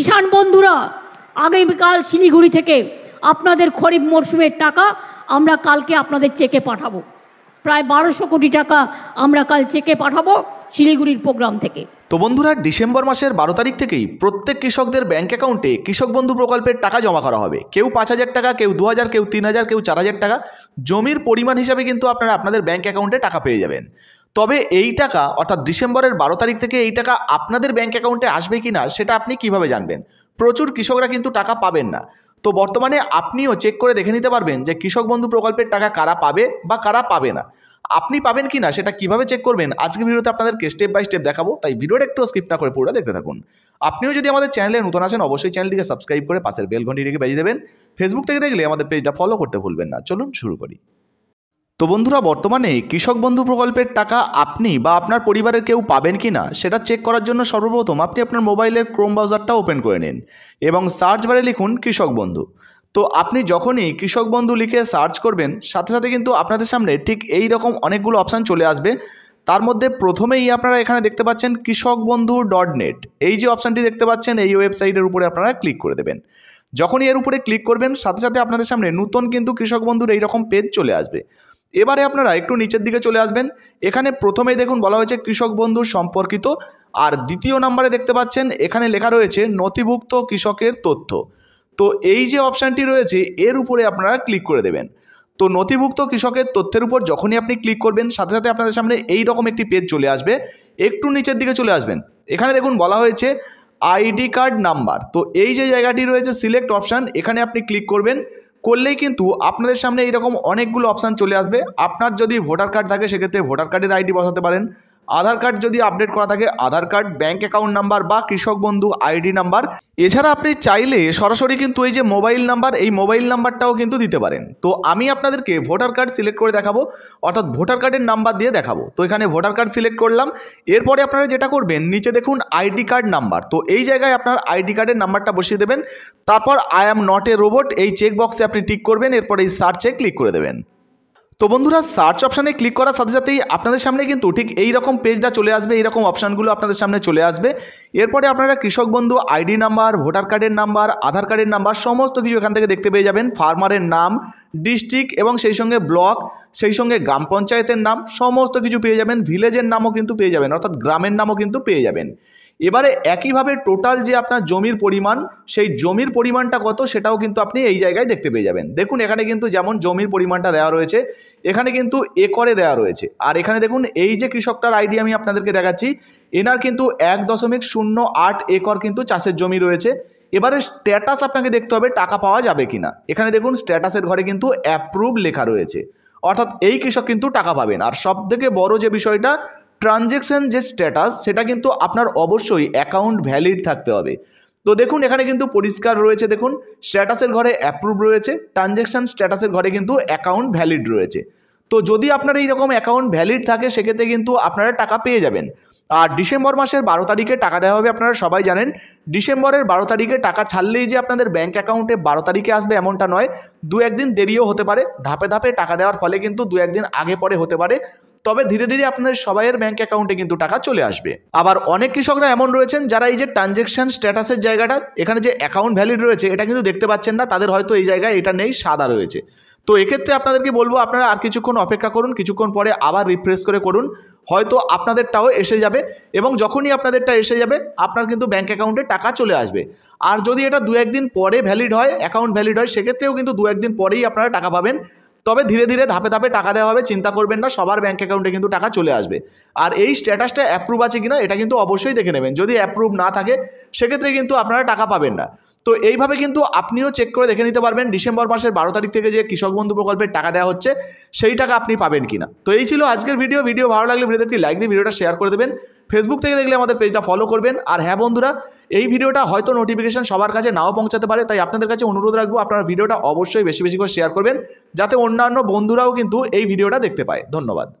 কিষান বন্ধুরা আগামীকাল শিলিগুড়ি থেকে আপনাদের খরিফ মরশুমের টাকা আমরা কালকে আপনাদের চেকে পাঠাবো প্রায় বারোশো কোটি টাকা আমরা কাল চেকে পাঠাবো শিলিগুড়ির প্রোগ্রাম থেকে তো বন্ধুরা ডিসেম্বর মাসের বারো তারিখ থেকেই প্রত্যেক কৃষকদের ব্যাঙ্ক অ্যাকাউন্টে কৃষক বন্ধু প্রকল্পের টাকা জমা করা হবে কেউ পাঁচ হাজার টাকা কেউ দু হাজার কেউ তিন হাজার কেউ চার হাজার টাকা জমির পরিমাণ হিসাবে কিন্তু আপনারা আপনাদের ব্যাঙ্ক অ্যাকাউন্টে টাকা পেয়ে যাবেন তবে এই টাকা অর্থাৎ ডিসেম্বরের বারো তারিখ থেকে এই টাকা আপনাদের ব্যাঙ্ক অ্যাকাউন্টে আসবে কি না সেটা আপনি কিভাবে জানবেন প্রচুর কৃষকরা কিন্তু টাকা পাবেন না তো বর্তমানে আপনিও চেক করে দেখে নিতে পারবেন যে কৃষক বন্ধু প্রকল্পের টাকা কারা পাবে বা কারা পাবে না আপনি পাবেন কি না সেটা কিভাবে চেক করবেন আজকে ভিডিওতে আপনাদেরকে স্টেপ বাই স্টেপ দেখাবো তাই ভিডিওটা একটু স্কিপ না করে পুরোটা দেখতে থাকুন আপনিও যদি আমাদের চ্যানেলে নতুন আসেন অবশ্যই চ্যানেলটিকে সাবস্ক্রাইব করে পাশের বেল রেখে বাজিয়ে দেবেন ফেসবুক থেকে দেখলে আমাদের পেজটা ফলো করতে ভুলবেন না চলুন শুরু করি তো বন্ধুরা বর্তমানে কৃষক বন্ধু প্রকল্পের টাকা আপনি বা আপনার পরিবারের কেউ পাবেন কি না সেটা চেক করার জন্য সর্বপ্রথম আপনি আপনার মোবাইলের ক্রোম ব্রাউজারটা ওপেন করে নিন এবং সার্চ বারে লিখুন কৃষক বন্ধু তো আপনি যখনই কৃষক বন্ধু লিখে সার্চ করবেন সাথে সাথে কিন্তু আপনাদের সামনে ঠিক এই রকম অনেকগুলো অপশান চলে আসবে তার মধ্যে প্রথমেই আপনারা এখানে দেখতে পাচ্ছেন কৃষক বন্ধু ডট নেট এই যে অপশানটি দেখতে পাচ্ছেন এই ওয়েবসাইটের উপরে আপনারা ক্লিক করে দেবেন যখনই এর উপরে ক্লিক করবেন সাথে সাথে আপনাদের সামনে নতুন কিন্তু কৃষক বন্ধুর এইরকম পেজ চলে আসবে এবারে আপনারা একটু নিচের দিকে চলে আসবেন এখানে প্রথমেই দেখুন বলা হয়েছে কৃষক বন্ধু সম্পর্কিত আর দ্বিতীয় নম্বরে দেখতে পাচ্ছেন এখানে লেখা রয়েছে নথিভুক্ত কৃষকের তথ্য তো এই যে অপশানটি রয়েছে এর উপরে আপনারা ক্লিক করে দেবেন তো নথিভুক্ত কৃষকের তথ্যের উপর যখনই আপনি ক্লিক করবেন সাথে সাথে আপনাদের সামনে এই রকম একটি পেজ চলে আসবে একটু নিচের দিকে চলে আসবেন এখানে দেখুন বলা হয়েছে আইডি কার্ড নাম্বার তো এই যে জায়গাটি রয়েছে সিলেক্ট অপশান এখানে আপনি ক্লিক করবেন করলেই কিন্তু আপনাদের সামনে এরকম অনেকগুলো অপশান চলে আসবে আপনার যদি ভোটার কার্ড থাকে সেক্ষেত্রে ভোটার কার্ডের আইডি বসাতে পারেন আধার কার্ড যদি আপডেট করা থাকে Aadhaar card bank account number বা কৃষক বন্ধু আইডি নাম্বার এছাড়া আপনি চাইলে সরাসরি কিন্তু এই যে মোবাইল নাম্বার এই মোবাইল নাম্বারটাও কিন্তু দিতে পারেন তো আমি আপনাদেরকে ভোটার কার্ড সিলেক্ট করে দেখাবো অর্থাৎ ভোটার কার্ডের নাম্বার দিয়ে দেখাবো তো এখানে ভোটার কার্ড সিলেক্ট করলাম এরপরে আপনারা যেটা করবেন নিচে দেখুন আইডি কার্ড নাম্বার তো এই জায়গায় আপনার আইডি কার্ডের নাম্বারটা বসিয়ে দেবেন তারপর I am not a robot এই চেক বক্সে আপনি টিক করবেন এরপরে এই সার্চে ক্লিক করে দেবেন তো বন্ধুরা সার্চ অপশানে ক্লিক করার সাথে সাথেই আপনাদের সামনে কিন্তু ঠিক এই রকম পেজটা চলে আসবে রকম অপশানগুলো আপনাদের সামনে চলে আসবে এরপরে আপনারা Krishak Bandhu ID number voter কার্ডের নাম্বার আধার কার্ডের নাম্বার সমস্ত কিছু এখান থেকে দেখতে পেয়ে যাবেন ফার্মারের নাম ডিস্ট্রিক্ট এবং সেই সঙ্গে ব্লক সেই সঙ্গে গ্রাম পঞ্চায়েতের নাম সমস্ত কিছু পেয়ে যাবেন ভিলেজের নামও কিন্তু পেয়ে যাবেন অর্থাৎ গ্রামের নামও কিন্তু পেয়ে যাবেন এবারে একইভাবে টোটাল যে আপনার জমির পরিমাণ সেই জমির পরিমাণটা কত সেটাও কিন্তু আপনি এই জায়গায় দেখতে পেয়ে যাবেন দেখুন এখানে কিন্তু যেমন জমির পরিমাণটা দেওয়া রয়েছে এখানে কিন্তু একরে দেওয়া রয়েছে আর এখানে দেখুন এই যে কৃষকটার আইডি আমি আপনাদেরকে দেখাচ্ছি এনার কিন্তু এক দশমিক শূন্য আট একর কিন্তু চাষের জমি রয়েছে এবারে স্ট্যাটাস আপনাকে দেখতে হবে টাকা পাওয়া যাবে কি না এখানে দেখুন স্ট্যাটাসের ঘরে কিন্তু অ্যাপ্রুভ লেখা রয়েছে অর্থাৎ এই কৃষক কিন্তু টাকা পাবেন আর সব থেকে বড় যে বিষয়টা ট্রানজ্যাকশান যে স্ট্যাটাস সেটা কিন্তু আপনার অবশ্যই অ্যাকাউন্ট ভ্যালিড থাকতে হবে তো দেখুন এখানে কিন্তু পরিষ্কার রয়েছে দেখুন স্ট্যাটাসের ঘরে অ্যাপ্রুভ রয়েছে ট্রানজ্যাকশান স্ট্যাটাসের ঘরে কিন্তু অ্যাকাউন্ট ভ্যালিড রয়েছে তো যদি আপনার এইরকম অ্যাকাউন্ট ভ্যালিড থাকে সেক্ষেত্রে কিন্তু আপনারা টাকা পেয়ে যাবেন আর ডিসেম্বর মাসের বারো তারিখে টাকা দেওয়া হবে আপনারা সবাই জানেন ডিসেম্বরের বারো তারিখে টাকা ছাড়লেই যে আপনাদের ব্যাঙ্ক অ্যাকাউন্টে বারো তারিখে আসবে এমনটা নয় দু একদিন দেরিও হতে পারে ধাপে ধাপে টাকা দেওয়ার ফলে কিন্তু দু একদিন আগে পরে হতে পারে তবে ধীরে ধীরে আপনাদের সবাইয়ের ব্যাঙ্ক অ্যাকাউন্টে কিন্তু টাকা চলে আসবে আবার অনেক কৃষকরা এমন রয়েছেন যারা এই যে ট্রানজেকশন স্ট্যাটাসের জায়গাটা এখানে যে অ্যাকাউন্ট ভ্যালিড রয়েছে এটা কিন্তু দেখতে পাচ্ছেন না তাদের হয়তো এই জায়গায় এটা নেই সাদা রয়েছে তো এক্ষেত্রে আপনাদেরকে বলবো আপনারা আর কিছুক্ষণ অপেক্ষা করুন কিছুক্ষণ পরে আবার রিফ্রেশ করে করুন হয়তো আপনাদেরটাও এসে যাবে এবং যখনই আপনাদেরটা এসে যাবে আপনার কিন্তু ব্যাঙ্ক অ্যাকাউন্টে টাকা চলে আসবে আর যদি এটা দু একদিন পরে ভ্যালিড হয় অ্যাকাউন্ট ভ্যালিড হয় সেক্ষেত্রেও কিন্তু দু একদিন পরেই আপনারা টাকা পাবেন তবে ধীরে ধীরে ধাপে ধাপে টাকা দেওয়া হবে চিন্তা করবেন না সবার ব্যাঙ্ক অ্যাকাউন্টে কিন্তু টাকা চলে আসবে আর এই স্ট্যাটাসটা অ্যাপ্রুভ আছে কিনা এটা কিন্তু অবশ্যই দেখে নেবেন যদি অ্যাপ্রুভ না থাকে সেক্ষেত্রে কিন্তু আপনারা টাকা পাবেন না তো এইভাবে কিন্তু আপনিও চেক করে দেখে নিতে পারবেন ডিসেম্বর মাসের বারো তারিখ থেকে যে কৃষক বন্ধু প্রকল্পের টাকা দেওয়া হচ্ছে সেই টাকা আপনি পাবেন কিনা তো এই ছিল আজকের ভিডিও ভিডিও ভালো লাগলে ভিডিওতে লাইক দিয়ে ভিডিওটা শেয়ার করে দেবেন ফেসবুক থেকে দেখলে আমাদের পেজটা ফলো করবেন আর হ্যাঁ বন্ধুরা এই ভিডিওটা হয়তো নোটিফিকেশন সবার কাছে নাও পৌঁছাতে পারে তাই আপনাদের কাছে অনুরোধ রাখবো আপনারা ভিডিওটা অবশ্যই বেশি বেশি করে শেয়ার করবেন যাতে অন্যান্য বন্ধুরাও কিন্তু এই ভিডিওটা দেখতে পায় ধন্যবাদ